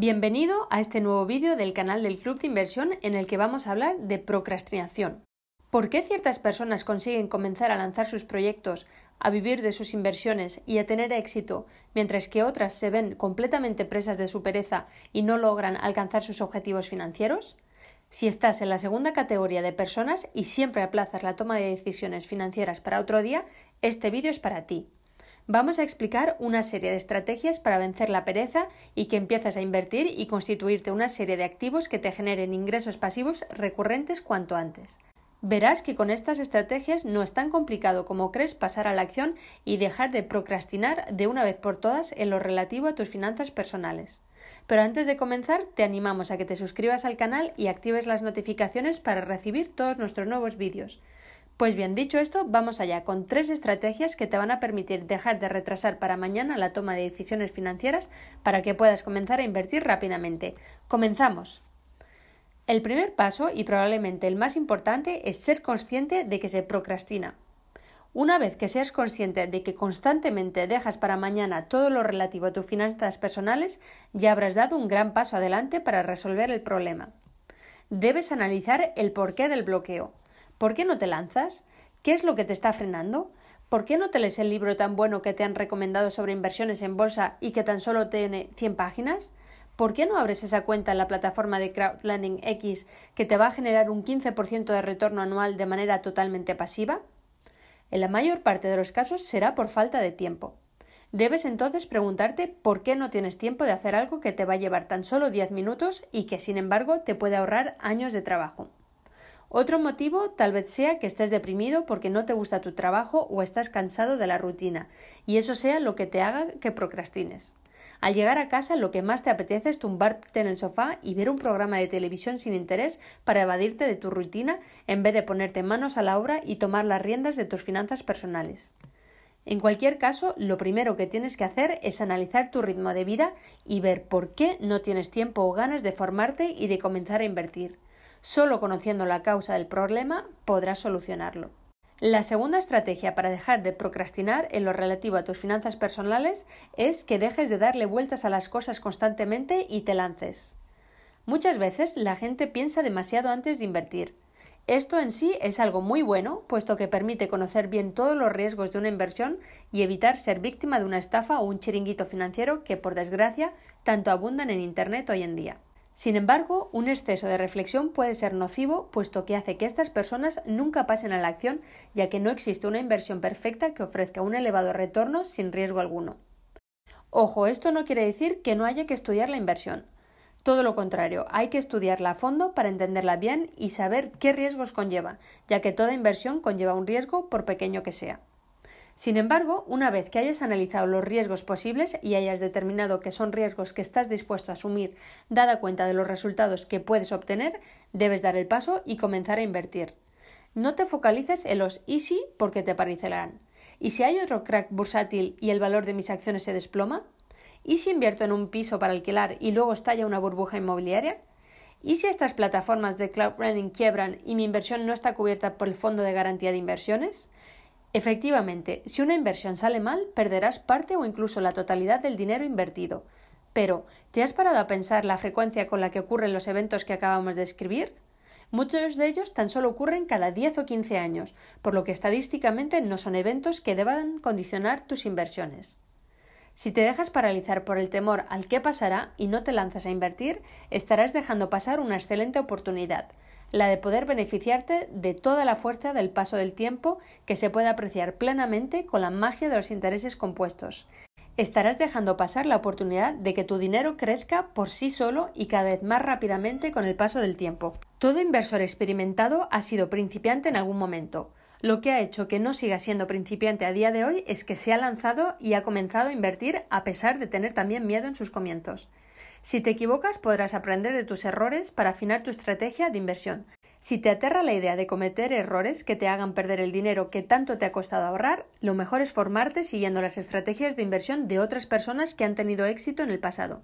Bienvenido a este nuevo vídeo del canal del Club de Inversión en el que vamos a hablar de procrastinación. ¿Por qué ciertas personas consiguen comenzar a lanzar sus proyectos, a vivir de sus inversiones y a tener éxito, mientras que otras se ven completamente presas de su pereza y no logran alcanzar sus objetivos financieros? Si estás en la segunda categoría de personas y siempre aplazas la toma de decisiones financieras para otro día, este vídeo es para ti vamos a explicar una serie de estrategias para vencer la pereza y que empiezas a invertir y constituirte una serie de activos que te generen ingresos pasivos recurrentes cuanto antes. Verás que con estas estrategias no es tan complicado como crees pasar a la acción y dejar de procrastinar de una vez por todas en lo relativo a tus finanzas personales. Pero antes de comenzar, te animamos a que te suscribas al canal y actives las notificaciones para recibir todos nuestros nuevos vídeos. Pues bien, dicho esto, vamos allá con tres estrategias que te van a permitir dejar de retrasar para mañana la toma de decisiones financieras para que puedas comenzar a invertir rápidamente. Comenzamos. El primer paso, y probablemente el más importante, es ser consciente de que se procrastina. Una vez que seas consciente de que constantemente dejas para mañana todo lo relativo a tus finanzas personales, ya habrás dado un gran paso adelante para resolver el problema. Debes analizar el porqué del bloqueo. ¿Por qué no te lanzas? ¿Qué es lo que te está frenando? ¿Por qué no te lees el libro tan bueno que te han recomendado sobre inversiones en bolsa y que tan solo tiene 100 páginas? ¿Por qué no abres esa cuenta en la plataforma de Crowdlending X que te va a generar un 15% de retorno anual de manera totalmente pasiva? En la mayor parte de los casos será por falta de tiempo. Debes entonces preguntarte por qué no tienes tiempo de hacer algo que te va a llevar tan solo 10 minutos y que sin embargo te puede ahorrar años de trabajo. Otro motivo tal vez sea que estés deprimido porque no te gusta tu trabajo o estás cansado de la rutina, y eso sea lo que te haga que procrastines. Al llegar a casa lo que más te apetece es tumbarte en el sofá y ver un programa de televisión sin interés para evadirte de tu rutina en vez de ponerte manos a la obra y tomar las riendas de tus finanzas personales. En cualquier caso, lo primero que tienes que hacer es analizar tu ritmo de vida y ver por qué no tienes tiempo o ganas de formarte y de comenzar a invertir. Solo conociendo la causa del problema podrás solucionarlo. La segunda estrategia para dejar de procrastinar en lo relativo a tus finanzas personales es que dejes de darle vueltas a las cosas constantemente y te lances. Muchas veces la gente piensa demasiado antes de invertir. Esto en sí es algo muy bueno, puesto que permite conocer bien todos los riesgos de una inversión y evitar ser víctima de una estafa o un chiringuito financiero que, por desgracia, tanto abundan en Internet hoy en día. Sin embargo, un exceso de reflexión puede ser nocivo, puesto que hace que estas personas nunca pasen a la acción, ya que no existe una inversión perfecta que ofrezca un elevado retorno sin riesgo alguno. Ojo, esto no quiere decir que no haya que estudiar la inversión. Todo lo contrario, hay que estudiarla a fondo para entenderla bien y saber qué riesgos conlleva, ya que toda inversión conlleva un riesgo por pequeño que sea. Sin embargo, una vez que hayas analizado los riesgos posibles y hayas determinado que son riesgos que estás dispuesto a asumir, dada cuenta de los resultados que puedes obtener, debes dar el paso y comenzar a invertir. No te focalices en los si? porque te parecerán. ¿Y si hay otro crack bursátil y el valor de mis acciones se desploma? ¿Y si invierto en un piso para alquilar y luego estalla una burbuja inmobiliaria? ¿Y si estas plataformas de cloud branding quiebran y mi inversión no está cubierta por el fondo de garantía de inversiones? Efectivamente, si una inversión sale mal, perderás parte o incluso la totalidad del dinero invertido. Pero, ¿te has parado a pensar la frecuencia con la que ocurren los eventos que acabamos de escribir? Muchos de ellos tan solo ocurren cada 10 o 15 años, por lo que estadísticamente no son eventos que deban condicionar tus inversiones. Si te dejas paralizar por el temor al qué pasará y no te lanzas a invertir, estarás dejando pasar una excelente oportunidad, la de poder beneficiarte de toda la fuerza del paso del tiempo que se puede apreciar plenamente con la magia de los intereses compuestos. Estarás dejando pasar la oportunidad de que tu dinero crezca por sí solo y cada vez más rápidamente con el paso del tiempo. Todo inversor experimentado ha sido principiante en algún momento. Lo que ha hecho que no siga siendo principiante a día de hoy es que se ha lanzado y ha comenzado a invertir a pesar de tener también miedo en sus comienzos. Si te equivocas, podrás aprender de tus errores para afinar tu estrategia de inversión. Si te aterra la idea de cometer errores que te hagan perder el dinero que tanto te ha costado ahorrar, lo mejor es formarte siguiendo las estrategias de inversión de otras personas que han tenido éxito en el pasado.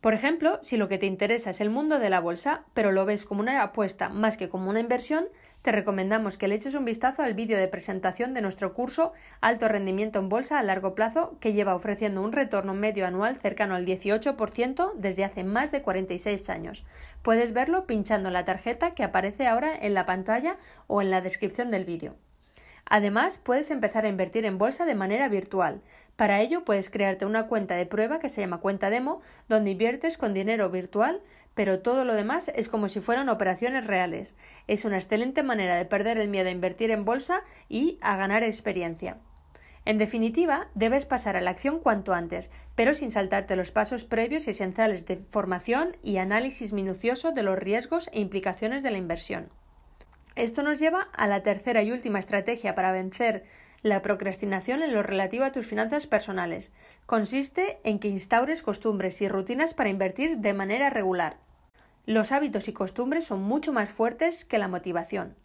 Por ejemplo, si lo que te interesa es el mundo de la bolsa, pero lo ves como una apuesta más que como una inversión, te recomendamos que le eches un vistazo al vídeo de presentación de nuestro curso Alto Rendimiento en Bolsa a Largo Plazo, que lleva ofreciendo un retorno medio anual cercano al 18% desde hace más de 46 años. Puedes verlo pinchando la tarjeta que aparece ahora en la pantalla o en la descripción del vídeo. Además, puedes empezar a invertir en bolsa de manera virtual. Para ello, puedes crearte una cuenta de prueba que se llama cuenta demo, donde inviertes con dinero virtual, pero todo lo demás es como si fueran operaciones reales. Es una excelente manera de perder el miedo a invertir en bolsa y a ganar experiencia. En definitiva, debes pasar a la acción cuanto antes, pero sin saltarte los pasos previos y esenciales de formación y análisis minucioso de los riesgos e implicaciones de la inversión. Esto nos lleva a la tercera y última estrategia para vencer la procrastinación en lo relativo a tus finanzas personales. Consiste en que instaures costumbres y rutinas para invertir de manera regular. Los hábitos y costumbres son mucho más fuertes que la motivación.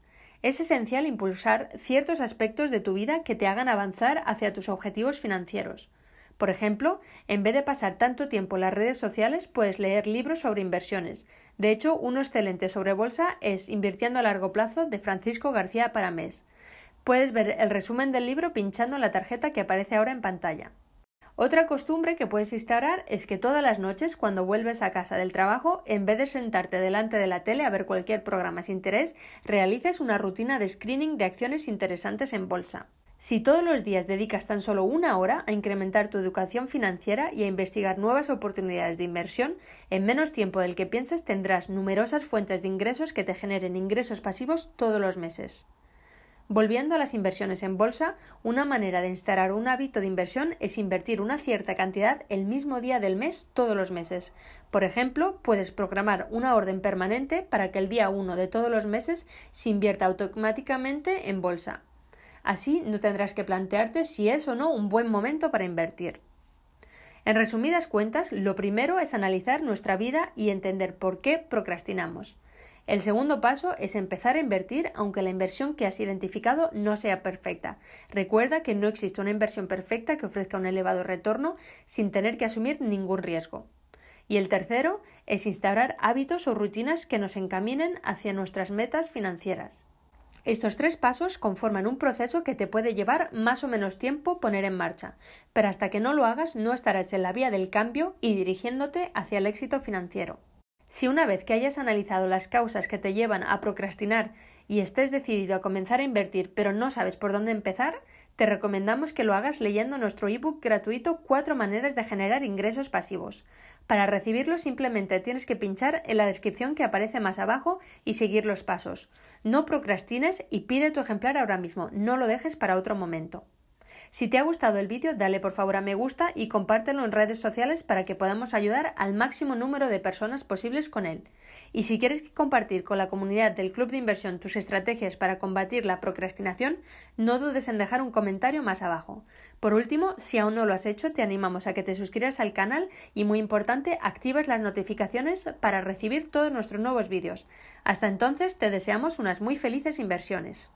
Es esencial impulsar ciertos aspectos de tu vida que te hagan avanzar hacia tus objetivos financieros. Por ejemplo, en vez de pasar tanto tiempo en las redes sociales, puedes leer libros sobre inversiones. De hecho, uno excelente sobre bolsa es Invirtiendo a largo plazo de Francisco García Paramés. Puedes ver el resumen del libro pinchando la tarjeta que aparece ahora en pantalla. Otra costumbre que puedes instaurar es que todas las noches cuando vuelves a casa del trabajo, en vez de sentarte delante de la tele a ver cualquier programa sin interés, realices una rutina de screening de acciones interesantes en bolsa. Si todos los días dedicas tan solo una hora a incrementar tu educación financiera y a investigar nuevas oportunidades de inversión, en menos tiempo del que piensas tendrás numerosas fuentes de ingresos que te generen ingresos pasivos todos los meses. Volviendo a las inversiones en bolsa, una manera de instalar un hábito de inversión es invertir una cierta cantidad el mismo día del mes todos los meses. Por ejemplo, puedes programar una orden permanente para que el día 1 de todos los meses se invierta automáticamente en bolsa. Así no tendrás que plantearte si es o no un buen momento para invertir. En resumidas cuentas, lo primero es analizar nuestra vida y entender por qué procrastinamos. El segundo paso es empezar a invertir aunque la inversión que has identificado no sea perfecta. Recuerda que no existe una inversión perfecta que ofrezca un elevado retorno sin tener que asumir ningún riesgo. Y el tercero es instaurar hábitos o rutinas que nos encaminen hacia nuestras metas financieras. Estos tres pasos conforman un proceso que te puede llevar más o menos tiempo poner en marcha, pero hasta que no lo hagas no estarás en la vía del cambio y dirigiéndote hacia el éxito financiero. Si una vez que hayas analizado las causas que te llevan a procrastinar y estés decidido a comenzar a invertir pero no sabes por dónde empezar, te recomendamos que lo hagas leyendo nuestro ebook gratuito Cuatro maneras de generar ingresos pasivos. Para recibirlo simplemente tienes que pinchar en la descripción que aparece más abajo y seguir los pasos. No procrastines y pide tu ejemplar ahora mismo, no lo dejes para otro momento. Si te ha gustado el vídeo, dale por favor a me gusta y compártelo en redes sociales para que podamos ayudar al máximo número de personas posibles con él. Y si quieres compartir con la comunidad del Club de Inversión tus estrategias para combatir la procrastinación, no dudes en dejar un comentario más abajo. Por último, si aún no lo has hecho, te animamos a que te suscribas al canal y muy importante, actives las notificaciones para recibir todos nuestros nuevos vídeos. Hasta entonces, te deseamos unas muy felices inversiones.